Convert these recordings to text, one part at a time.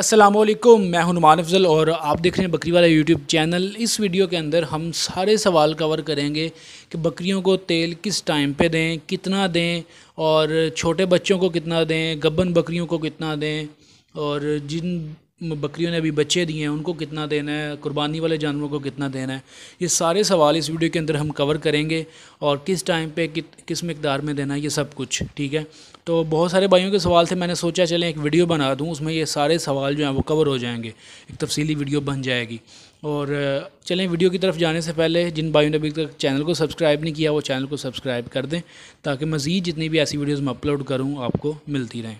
असलम मैं हूं नुमान अफजल और आप देख रहे हैं बकरी वाला यूट्यूब चैनल इस वीडियो के अंदर हम सारे सवाल कवर करेंगे कि बकरियों को तेल किस टाइम पे दें कितना दें और छोटे बच्चों को कितना दें गबन बकरियों को कितना दें और जिन बकरियों ने अभी बच्चे दिए हैं उनको कितना देना है कुर्बानी वाले जानवरों को कितना देना है ये सारे सवाल इस वीडियो के अंदर हम कवर करेंगे और किस टाइम पे कि, किस मकदार में देना है ये सब कुछ ठीक है तो बहुत सारे भाइयों के सवाल थे मैंने सोचा चलें एक वीडियो बना दूँ उसमें ये सारे सवाल जो हैं वो कवर हो जाएंगे एक तफसली वीडियो बन जाएगी और चलें वीडियो की तरफ जाने से पहले जिन भाइयों ने अभी तक चैनल को सब्सक्राइब नहीं किया वो चैनल को सब्सक्राइब कर दें ताकि मज़ीद जितनी भी ऐसी वीडियोज़ मैं अपलोड करूँ आपको मिलती रहें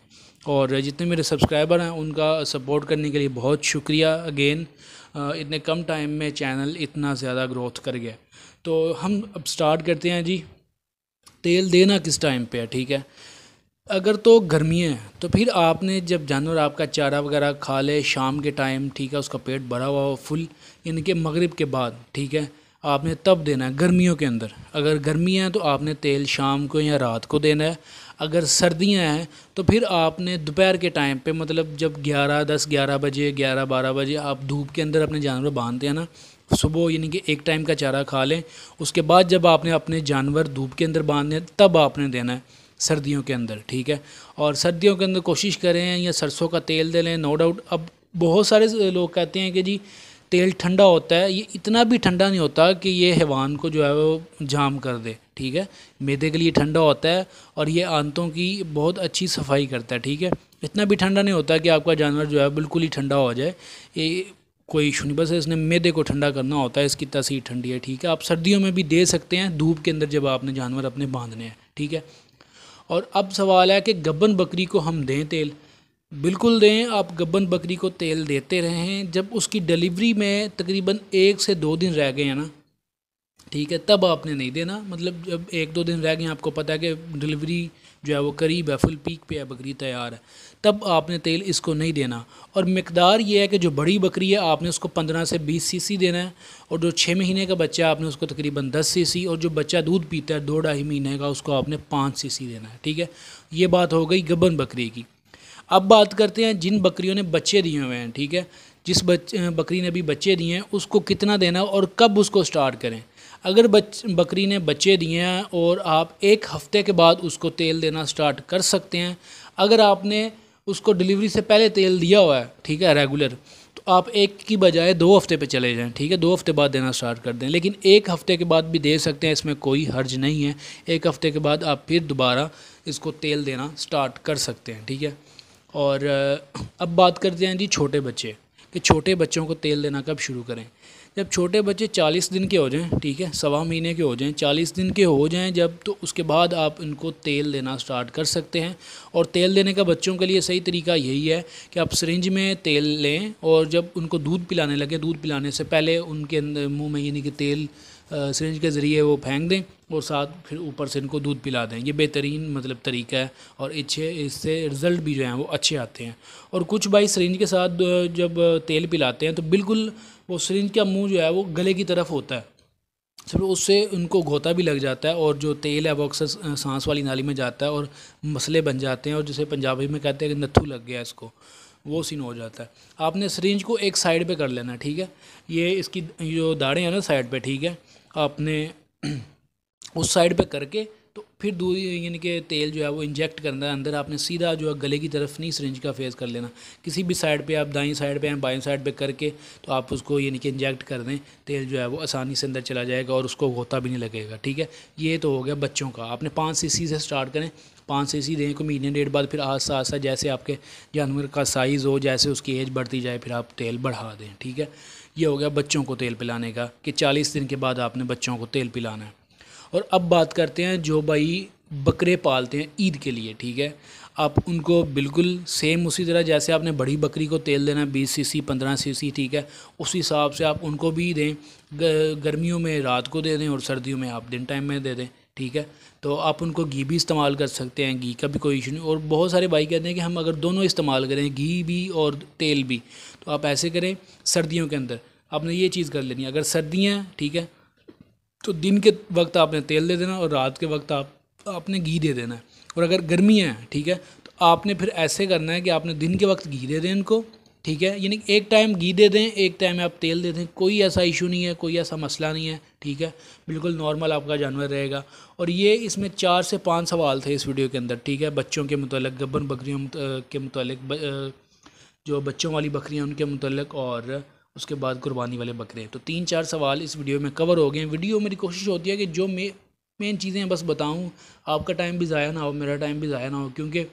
और जितने मेरे सब्सक्राइबर हैं उनका सपोर्ट करने के लिए बहुत शुक्रिया अगेन इतने कम टाइम में चैनल इतना ज़्यादा ग्रोथ कर गया तो हम अब स्टार्ट करते हैं जी तेल देना किस टाइम पे है ठीक है अगर तो गर्मियाँ हैं तो फिर आपने जब जानवर आपका चारा वगैरह खा ले शाम के टाइम ठीक है उसका पेट भरा हुआ हो फुल यानी कि मगरिब के बाद ठीक है आपने तब देना है गर्मियों के अंदर अगर गर्मियाँ है तो आपने तेल शाम को या रात को देना है अगर सर्दियाँ हैं तो फिर आपने दोपहर के टाइम पे मतलब जब 11 10 11 बजे 11 12 बजे आप धूप के अंदर अपने जानवर बांधते हैं ना सुबह यानी कि एक टाइम का चारा खा लें उसके बाद जब आपने अपने जानवर धूप के अंदर बांधने तब आपने देना है सर्दियों के अंदर ठीक है और सर्दियों के अंदर कोशिश करें या सरसों का तेल दे लें नो डाउट अब बहुत सारे लोग कहते हैं कि जी तेल ठंडा होता है ये इतना भी ठंडा नहीं होता कि ये हैवान को जो है वो जाम कर दे ठीक है मैदे के लिए ठंडा होता है और ये आंतों की बहुत अच्छी सफाई करता है ठीक है इतना भी ठंडा नहीं होता कि आपका जानवर जो है बिल्कुल ही ठंडा हो जाए ये कोई इशू नहीं बस इसने मैदे को ठंडा करना होता है इसकी तस्वीर ठंडी है ठीक है आप सर्दियों में भी दे सकते हैं धूप के अंदर जब आपने जानवर अपने बांधने हैं ठीक है और अब सवाल है कि गब्बन बकरी को हम दें तेल बिल्कुल दें आप गबन बकरी को तेल देते रहें जब उसकी डिलीवरी में तकरीबन एक से दो दिन रह गए हैं ना ठीक है तब आपने नहीं देना मतलब जब एक दो दिन रह गए आपको पता है कि डिलीवरी जो है वो करीब है फुल पीक पे है बकरी तैयार है तब आपने तेल इसको नहीं देना और मकदार ये है कि जो बड़ी बकरी है आपने उसको पंद्रह से बीस सीसी देना है और जो छः महीने का बच्चा है आपने उसको तकरीबन दस सीसी और जो बच्चा दूध पीता है दो ढाई महीने का उसको आपने पाँच सी देना है ठीक है ये बात हो गई गबन बकरी की अब बात करते हैं जिन बकरियों ने बच्चे दिए हुए हैं ठीक है जिस बच बकरी ने अभी बच्चे दिए हैं उसको कितना देना और कब उसको स्टार्ट करें अगर बच बकरी ने बच्चे दिए हैं और आप एक हफ़्ते के बाद उसको तेल देना स्टार्ट कर सकते हैं अगर आपने उसको डिलीवरी से पहले तेल दिया हुआ है ठीक है रेगुलर तो आप एक की बजाय दो हफ़्ते पे चले जाएं ठीक है दो हफ़्ते बाद देना स्टार्ट कर दें लेकिन एक हफ़्ते के बाद भी दे सकते हैं इसमें कोई हर्ज नहीं है एक हफ़्ते के बाद आप फिर दोबारा इसको तेल देना स्टार्ट कर सकते हैं ठीक है और अब बात करते हैं जी छोटे बच्चे कि छोटे बच्चों को तेल देना कब शुरू करें जब छोटे बच्चे चालीस दिन के हो जाएं ठीक है सवा महीने के हो जाएं चालीस दिन के हो जाएं जब तो उसके बाद आप इनको तेल देना स्टार्ट कर सकते हैं और तेल देने का बच्चों के लिए सही तरीका यही है कि आप सरिंज में तेल लें और जब उनको दूध पिलाने लगे दूध पिलाने से पहले उनके अंदर मुँह में यानी कि तेल सरेंज के ज़रिए वो फेंक दें और साथ फिर ऊपर से इनको दूध पिला दें ये बेहतरीन मतलब तरीका है और अच्छे इससे रिज़ल्ट भी जो हैं वो अच्छे आते हैं और कुछ भाई सरेंज के साथ जब तेल पिलाते हैं तो बिल्कुल वो सरेंज का मुँह जो है वो गले की तरफ होता है फिर उससे उनको घोता भी लग जाता है और जो तेल है वो अक्सर सांस वाली नाली में जाता है और मसले बन जाते हैं और जिसे पंजाबी में कहते हैं कि नत्थू लग गया इसको वो सीन हो जाता है आपने सरेंज को एक साइड पे कर लेना ठीक है ये इसकी जो दाढ़े हैं ना साइड पे ठीक है आपने उस साइड पे करके तो फिर दूरी यानी कि तेल जो है वो इंजेक्ट करना है अंदर आपने सीधा जो है गले की तरफ नहीं सरेंज का फेस कर लेना किसी भी साइड पे आप दाई साइड पे या बाई साइड पे करके तो आप उसको यानी कि इंजेक्ट कर दें तेल जो है वो आसानी से अंदर चला जाएगा और उसको होता भी नहीं लगेगा ठीक है ये तो हो गया बच्चों का आपने पाँच सी से स्टार्ट करें पाँच सी दें को महीने डेढ़ बाद फिर आस्ता आस्ता जैसे आपके जानवर का साइज़ हो जैसे उसकी एज बढ़ती जाए फिर आप तेल बढ़ा दें ठीक है ये हो गया बच्चों को तेल पिलाने का कि चालीस दिन के बाद आपने बच्चों को तेल पिलाना है और अब बात करते हैं जो भाई बकरे पालते हैं ईद के लिए ठीक है आप उनको बिल्कुल सेम उसी तरह जैसे आपने बड़ी बकरी को तेल देना बीस सी सी पंद्रह सी सी ठीक है उस हिसाब से आप उनको भी दें गर्मियों में रात को दे दें और सर्दियों में आप दिन टाइम में दे दें ठीक है तो आप उनको घी भी इस्तेमाल कर सकते हैं घी का भी कोई इशू नहीं और बहुत सारे भाई कहते हैं कि हम अगर दोनों इस्तेमाल करें घी भी और तेल भी तो आप ऐसे करें सर्दियों के अंदर आपने ये चीज़ कर लेनी है अगर सर्दियाँ ठीक है तो दिन के वक्त आपने तेल दे देना और रात के वक्त आप आपने घी दे देना है और अगर गर्मी है ठीक है तो आपने फिर ऐसे करना है कि आपने दिन के वक्त घी दे दें इनको ठीक है यानी एक टाइम घी दे दें एक टाइम आप तेल दे दें कोई ऐसा इशू नहीं है कोई ऐसा मसला नहीं है ठीक है बिल्कुल नॉर्मल आपका जानवर रहेगा और ये इसमें चार से पाँच सवाल थे इस वीडियो के अंदर ठीक है बच्चों के मतलब गब्बन बकरियों के मतलब जो बच्चों वाली बकरियाँ उनके मतलब और उसके बाद कुर्बानी वाले बकरे तो तीन चार सवाल इस वीडियो में कवर हो गए हैं वीडियो मेरी कोशिश होती है कि जो मे मेन चीज़ें बस बताऊँ आपका टाइम भी ज़ाया ना हो मेरा टाइम भी ज़ाया ना हो क्योंकि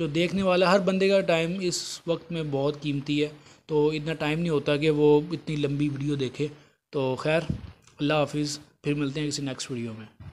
जो देखने वाला हर बंदे का टाइम इस वक्त में बहुत कीमती है तो इतना टाइम नहीं होता कि वो इतनी लंबी वीडियो देखे तो खैर अल्लाह हाफिज़ फिर मिलते हैं किसी नेक्स्ट वीडियो में